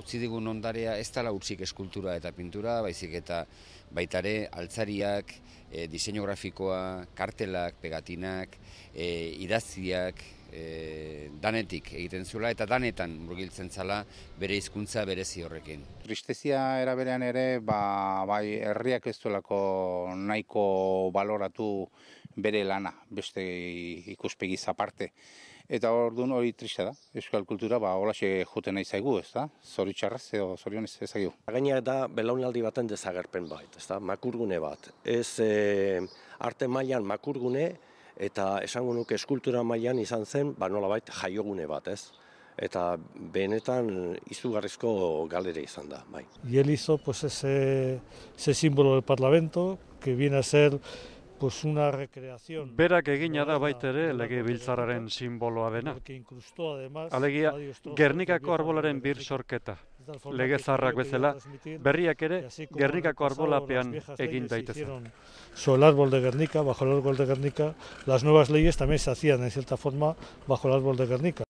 utzi ondarea ez la utzik eskultura eta pintura, baizik eta baitare altzariak, eh, diseinografikoa, kartelak, pegatinak, e, eh, idaziak, e, danetik egiten zula eta danetan murgiltzen zala bere hizkuntza berezi horrekin. Tristezia eraberean ere, ba, bai herriak ez duelako nahiko baloratu bere lana, beste ikuspegi aparte. Eta hor hori trisa da, euskal kultura, ba, holaxe juten nahi zaigu, ez da? Zoritxarrez edo ez ezagio. Gaina da, belaunaldi baten dezagerpen bait, ez da? Makurgune bat. Ez e, arte mailan makurgune, eta esango nuke eskultura mailan izan zen, ba bait, jaiogune bat, ez? Eta benetan izugarrizko galera izan da, bai. hizo pues ese, ese del parlamento, que viene a ser pues una recreación. Berak egina da bait ere lege biltzarraren simboloa dena. Alegia, Gernikako arbolaren bir sorketa, lege zarrak bezala, berriak ere Gernikako arbolapean egin daitezen. Sobre el árbol de Guernica, bajo el árbol de Guernica, las nuevas leyes también se hacían en cierta forma bajo el árbol de Guernica.